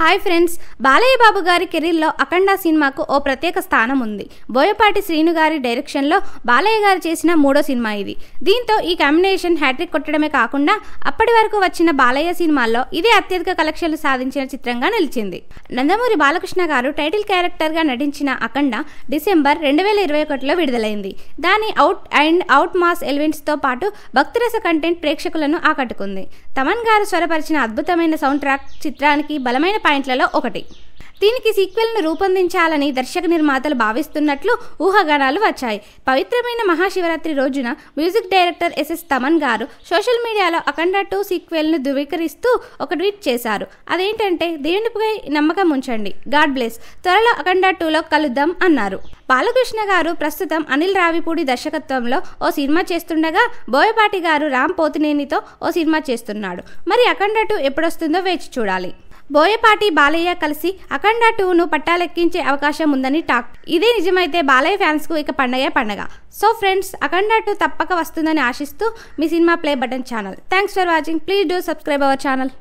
hi friends Balayya బాబు గారి కెరీర్లో అఖండ సినిమాకు ఓ ప్రత్యేక స్థానం ఉంది బోయపాటి శ్రీను గారి డైరెక్షన్లో బాలయ్య గారు చేసిన మూడో సినిమా ఇది దీంతో ఈ కాంబినేషన్ హ్యాట్రిక్ కొట్టడమే కాకుండా అప్పటి వరకు వచ్చిన బాలయ్య సినిమాల్లో ఇదే అత్యధిక కలెక్షన్లు సాధించిన చిత్రంగా నిలిచింది నందమూరి బాలకృష్ణ గారు టైటిల్ క్యారెక్టర్గా నటించిన అఖండ డిసెంబర్ రెండు వేల ఇరవై ఒకటిలో విడుదలైంది దాని అవుట్ అండ్ అవుట్ మాస్ ఎలిమెంట్స్తో పాటు భక్తిరస కంటెంట్ ప్రేక్షకులను ఆకట్టుకుంది తమన్ గారు స్వరపరిచిన అద్భుతమైన సౌండ్ ట్రాక్ చిత్రానికి బలమైన పాయింట్లలో ఒకటి దీనికి సీక్వెల్ను రూపొందించాలని దర్శక నిర్మాతలు భావిస్తున్నట్లు ఊహాగానాలు వచ్చాయి పవిత్రమైన మహాశివరాత్రి రోజున మ్యూజిక్ డైరెక్టర్ ఎస్ఎస్ తమన్ గారు సోషల్ మీడియాలో అఖండ టూ సీక్వెల్ను ధృవీకరిస్తూ ఒక ట్వీట్ చేశారు అదేంటంటే దేవునిపై నమ్మకం ఉంచండి గాడ్ బ్లెస్ త్వరలో అఖండ టూలో కలుద్దాం అన్నారు బాలకృష్ణ గారు ప్రస్తుతం అనిల్ రావిపూడి దర్శకత్వంలో ఓ సినిమా చేస్తుండగా బోయపాటి గారు రామ్ పోతినేనితో ఓ సినిమా చేస్తున్నాడు మరి అఖండ టూ ఎప్పుడొస్తుందో వేచి చూడాలి బోయపాటి బాలయ్య కలిసి అఖండ టూను పట్టాలెక్కించే అవకాశం ఉందని టాక్ ఇదే నిజమైతే బాలయ్య ఫ్యాన్స్కు ఇక పండగే పండగ సో ఫ్రెండ్స్ అఖండ టూ తప్పక వస్తుందని ఆశిస్తూ మీ cinema play button channel thanks for watching please do subscribe our channel